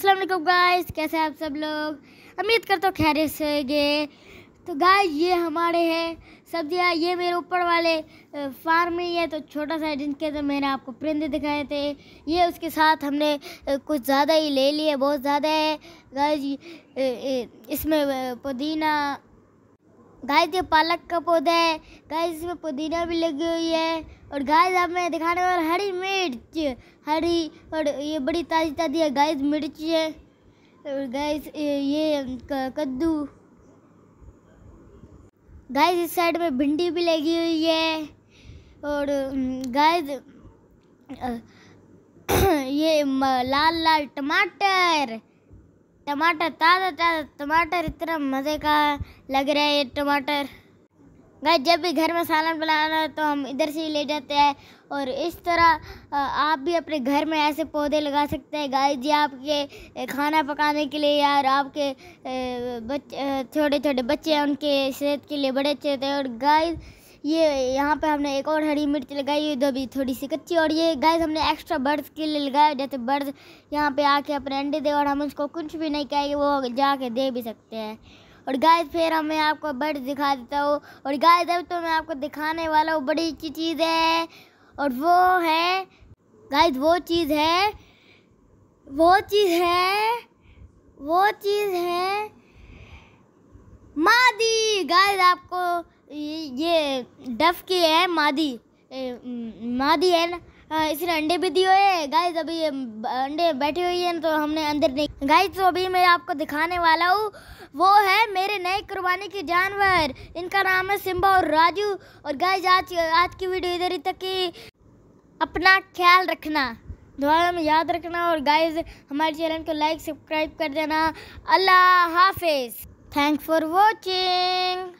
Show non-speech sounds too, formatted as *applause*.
अस्सलाम वालेकुम गाइस कैसे हैं आप सब लोग उम्मीद कर तो खैर से गए तो गाय ये हमारे हैं सब्जियाँ ये मेरे ऊपर वाले फार्म में ही है तो छोटा सा जिनके तो मैंने आपको परिंदे दिखाए थे ये उसके साथ हमने कुछ ज़्यादा ही ले लिए बहुत ज़्यादा है गाय इसमें पुदीना गाइस ये पालक का पौधा है गाइस इसमें पुदीना भी लगी हुई है और गाइस अब मैं दिखाने वाला हरी मिर्च हरी और ये बड़ी ताज़ी ताज़ी है गाइस मिर्च है और गाइस ये कद्दू गाइस इस साइड में भिंडी भी लगी हुई है और गाइस *coughs* ये लाल लाल टमाटर टमाटर ताज़ा ताज़ा टमाटर इतना मज़े का लग रहा है ये टमाटर गाय जब भी घर में सालन बनाना है तो हम इधर से ही ले जाते हैं और इस तरह आप भी अपने घर में ऐसे पौधे लगा सकते हैं गाय जी आपके खाना पकाने के लिए यार आपके बच्चे छोटे छोटे बच्चे हैं उनके सेहत के लिए बड़े अच्छे होते हैं और गाय ये यहाँ पे हमने एक और हरी मिर्च लगाई उधर भी थोड़ी सी कच्ची और ये गैस हमने एक्स्ट्रा बर्ड्स के लिए लगाया जैसे बर्ड यहाँ पे आके अपने अंडे दे और हम उसको कुछ भी नहीं कहेंगे वो जाके दे भी सकते हैं और गाय फिर हमें आपको बर्ड दिखा देता हूँ और गाय अब तो मैं आपको दिखाने वाला हूँ बड़ी अच्छी चीज़ है और वो है गाय वो चीज़ है वो चीज़ है वो चीज़ है मादी गाइस आपको ये डफ की है मादी मादी है ना इसने अंडे भी दिए हुए गाइस अभी ये अंडे बैठी हुई है तो हमने अंदर नहीं गाइस तो अभी मैं आपको दिखाने वाला हूँ वो है मेरे नए कुर्बानी के जानवर इनका नाम है सिम्बा और राजू और गाइस आज आज की वीडियो इधर ही तक की अपना ख्याल रखना दोबारा में याद रखना और गाइस हमारे चैनल को लाइक सब्सक्राइब कर देना अल्लाह हाफिज़ थैंक्स फॉर वॉचिंग